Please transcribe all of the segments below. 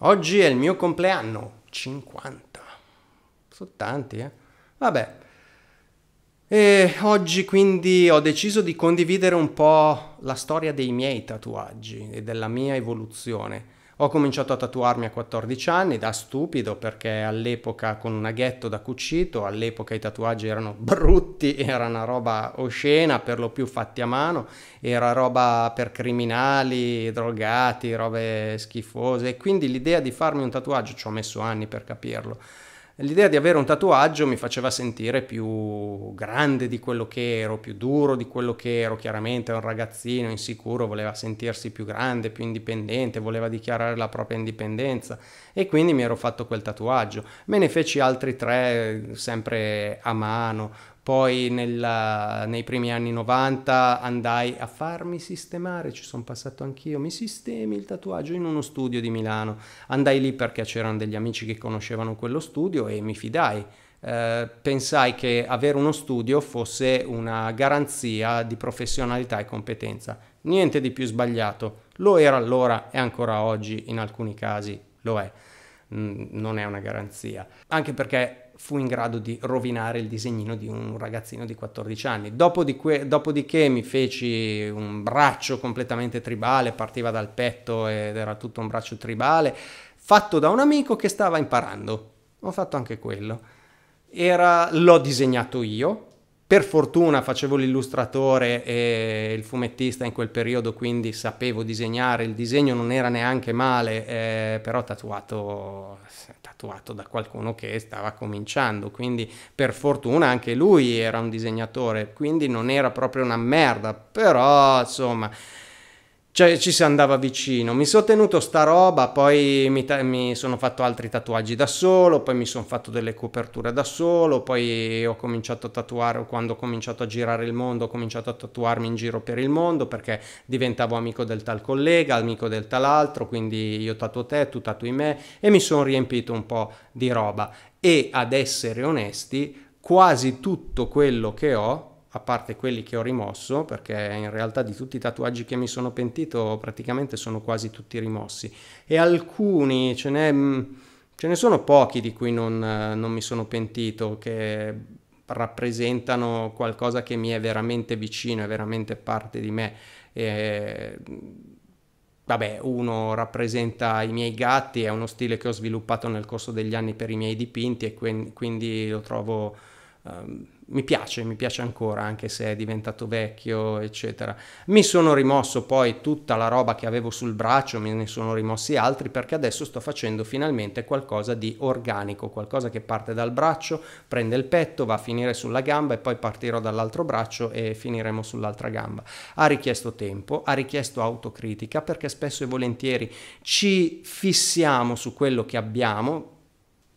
Oggi è il mio compleanno, 50. Sono tanti, eh? Vabbè. E oggi quindi ho deciso di condividere un po' la storia dei miei tatuaggi e della mia evoluzione ho cominciato a tatuarmi a 14 anni da stupido perché all'epoca con un aghetto da cucito, all'epoca i tatuaggi erano brutti, era una roba oscena, per lo più fatti a mano, era roba per criminali, drogati, robe schifose e quindi l'idea di farmi un tatuaggio ci ho messo anni per capirlo l'idea di avere un tatuaggio mi faceva sentire più grande di quello che ero, più duro di quello che ero, chiaramente un ragazzino insicuro voleva sentirsi più grande, più indipendente, voleva dichiarare la propria indipendenza e quindi mi ero fatto quel tatuaggio. Me ne feci altri tre sempre a mano, poi nella, nei primi anni 90 andai a farmi sistemare, ci sono passato anch'io, mi sistemi il tatuaggio in uno studio di Milano. Andai lì perché c'erano degli amici che conoscevano quello studio e mi fidai. Eh, pensai che avere uno studio fosse una garanzia di professionalità e competenza. Niente di più sbagliato. Lo era allora e ancora oggi in alcuni casi lo è non è una garanzia, anche perché fu in grado di rovinare il disegnino di un ragazzino di 14 anni. Dopodiché, mi feci un braccio completamente tribale, partiva dal petto ed era tutto un braccio tribale, fatto da un amico che stava imparando. Ho fatto anche quello. Era, l'ho disegnato io, per fortuna facevo l'illustratore e il fumettista in quel periodo, quindi sapevo disegnare, il disegno non era neanche male, eh, però tatuato, tatuato da qualcuno che stava cominciando, quindi per fortuna anche lui era un disegnatore, quindi non era proprio una merda, però insomma cioè ci si andava vicino. Mi sono tenuto sta roba, poi mi, mi, sono fatto altri tatuaggi da solo, poi mi sono fatto delle coperture da solo, poi ho cominciato a tatuare, quando ho cominciato a girare il mondo, ho cominciato a tatuarmi in giro per il mondo perché diventavo amico del tal collega, amico del tal altro, quindi io tatuo te, tu tatui me e mi sono riempito un po' di roba. E ad essere onesti, quasi tutto quello che ho a parte quelli che ho rimosso, perché in realtà di tutti i tatuaggi che mi sono pentito praticamente sono quasi tutti rimossi, e alcuni ce, mm, ce ne sono pochi di cui non, eh, non mi sono pentito, che rappresentano qualcosa che mi è veramente vicino, è veramente parte di me. E, mm, vabbè, uno rappresenta i miei gatti, è uno stile che ho sviluppato nel corso degli anni per i miei dipinti e quindi lo trovo Ehm, mi piace, mi piace ancora anche se è diventato vecchio, eccetera. Mi sono rimosso poi tutta la roba che avevo sul braccio, me ne sono rimossi altri perché adesso sto facendo finalmente qualcosa di organico, qualcosa che parte dal braccio, prende il petto, va a finire sulla gamba e poi partirò dall'altro braccio e finiremo sull'altra gamba. Ha richiesto tempo, ha richiesto autocritica perché spesso e volentieri ci fissiamo su quello che abbiamo,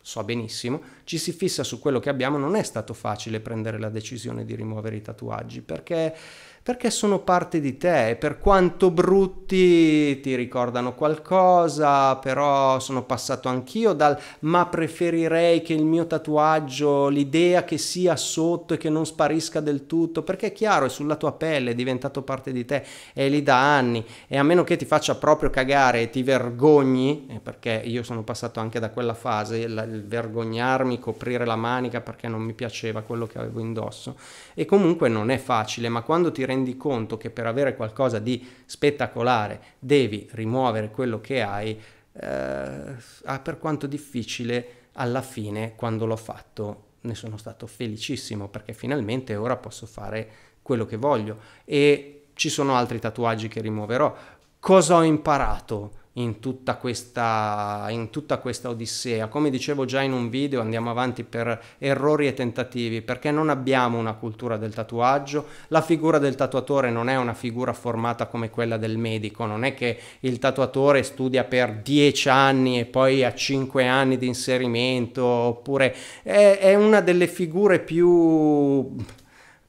so benissimo, ci si fissa su quello che abbiamo, non è stato facile prendere la decisione di rimuovere i tatuaggi perché, perché sono parte di te e per quanto brutti ti ricordano qualcosa, però sono passato anch'io dal ma preferirei che il mio tatuaggio, l'idea che sia sotto e che non sparisca del tutto, perché è chiaro, è sulla tua pelle, è diventato parte di te, è lì da anni e a meno che ti faccia proprio cagare e ti vergogni, eh, perché io sono passato anche da quella fase, il vergognarmi coprire la manica perché non mi piaceva quello che avevo indosso e comunque non è facile, ma quando ti rendi conto che per avere qualcosa di spettacolare devi rimuovere quello che hai, eh, ah, per quanto difficile alla fine quando l'ho fatto ne sono stato felicissimo perché finalmente ora posso fare quello che voglio e ci sono altri tatuaggi che rimuoverò. Cosa ho imparato? in tutta, questa, in tutta questa odissea. Come dicevo già in un video, andiamo avanti per errori e tentativi, perché non abbiamo una cultura del tatuaggio, la figura del tatuatore non è una figura formata come quella del medico, non è che il tatuatore studia per 10 anni e poi ha 5 anni di inserimento, oppure è, è una delle figure più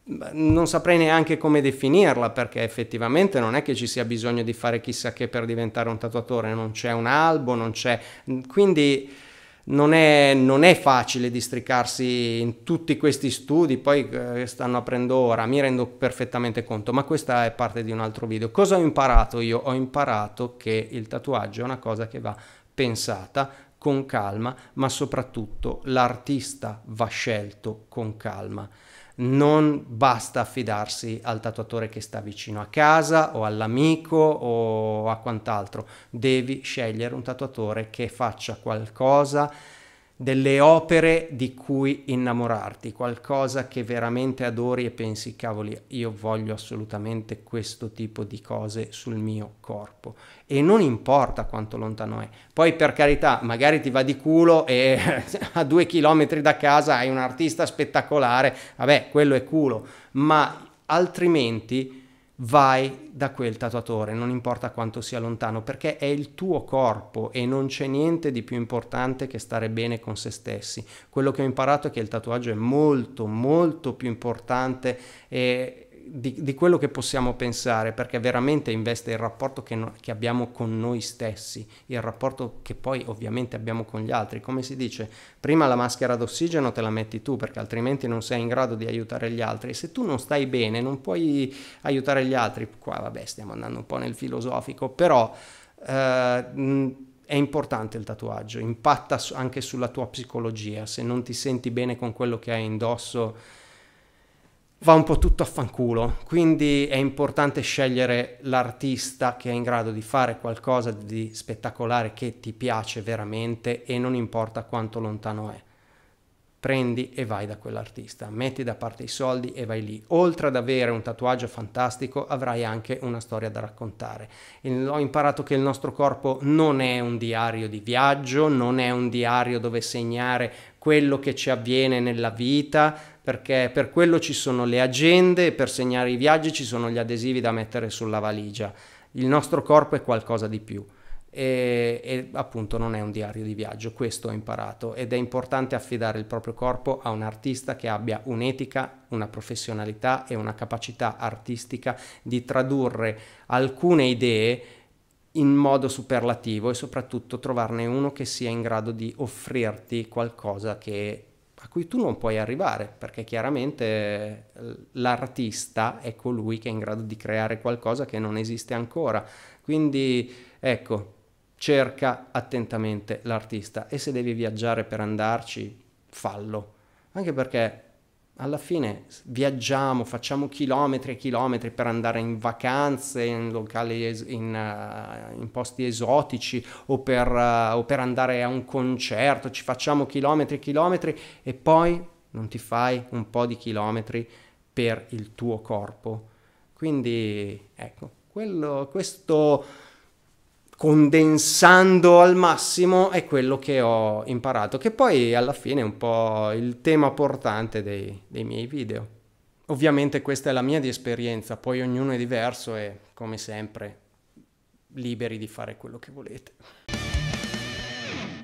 non saprei neanche come definirla perché effettivamente non è che ci sia bisogno di fare chissà che per diventare un tatuatore, non c'è un albo, non c'è... quindi non è, non è facile districarsi in tutti questi studi, poi eh, stanno aprendo ora, mi rendo perfettamente conto, ma questa è parte di un altro video. Cosa ho imparato io? Ho imparato che il tatuaggio è una cosa che va pensata con calma, ma soprattutto l'artista va scelto con calma non basta affidarsi al tatuatore che sta vicino a casa o all'amico o a quant'altro, devi scegliere un tatuatore che faccia qualcosa delle opere di cui innamorarti, qualcosa che veramente adori e pensi, cavoli, io voglio assolutamente questo tipo di cose sul mio corpo. E non importa quanto lontano è. Poi per carità, magari ti va di culo e a due chilometri da casa hai un artista spettacolare, vabbè, quello è culo, ma altrimenti vai da quel tatuatore, non importa quanto sia lontano, perché è il tuo corpo e non c'è niente di più importante che stare bene con se stessi. Quello che ho imparato è che il tatuaggio è molto, molto più importante e, di, di, quello che possiamo pensare, perché veramente investe il rapporto che, no, che, abbiamo con noi stessi, il rapporto che poi ovviamente abbiamo con gli altri. Come si dice, prima la maschera d'ossigeno te la metti tu, perché altrimenti non sei in grado di aiutare gli altri. Se tu non stai bene, non puoi aiutare gli altri. Qua vabbè, stiamo andando un po' nel filosofico, però... Eh, è importante il tatuaggio, impatta anche sulla tua psicologia, se non ti senti bene con quello che hai indosso, va un po' tutto a fanculo, quindi è importante scegliere l'artista che è in grado di fare qualcosa di spettacolare che ti piace veramente e non importa quanto lontano è prendi e vai da quell'artista, metti da parte i soldi e vai lì. Oltre ad avere un tatuaggio fantastico, avrai anche una storia da raccontare. Il, ho imparato che il nostro corpo non è un diario di viaggio, non è un diario dove segnare quello che ci avviene nella vita, perché per quello ci sono le agende e per segnare i viaggi ci sono gli adesivi da mettere sulla valigia. Il nostro corpo è qualcosa di più e, e, appunto non è un diario di viaggio, questo ho imparato ed è importante affidare il proprio corpo a un artista che abbia un'etica, una professionalità e una capacità artistica di tradurre alcune idee in modo superlativo e soprattutto trovarne uno che sia in grado di offrirti qualcosa che, a cui tu non puoi arrivare, perché chiaramente l'artista è colui che è in grado di creare qualcosa che non esiste ancora. Quindi ecco, cerca attentamente l'artista e se devi viaggiare per andarci, fallo. Anche perché alla fine viaggiamo, facciamo chilometri e chilometri per andare in vacanze, in locali, es- in, uh, in, posti esotici o per, uh, o per andare a un concerto, ci facciamo chilometri e chilometri e poi non ti fai un po' di chilometri per il tuo corpo. Quindi ecco, quello, questo condensando al massimo è quello che ho imparato, che poi alla fine è un po' il tema portante dei, dei miei video. Ovviamente questa è la mia di esperienza, poi ognuno è diverso e come sempre liberi di fare quello che volete.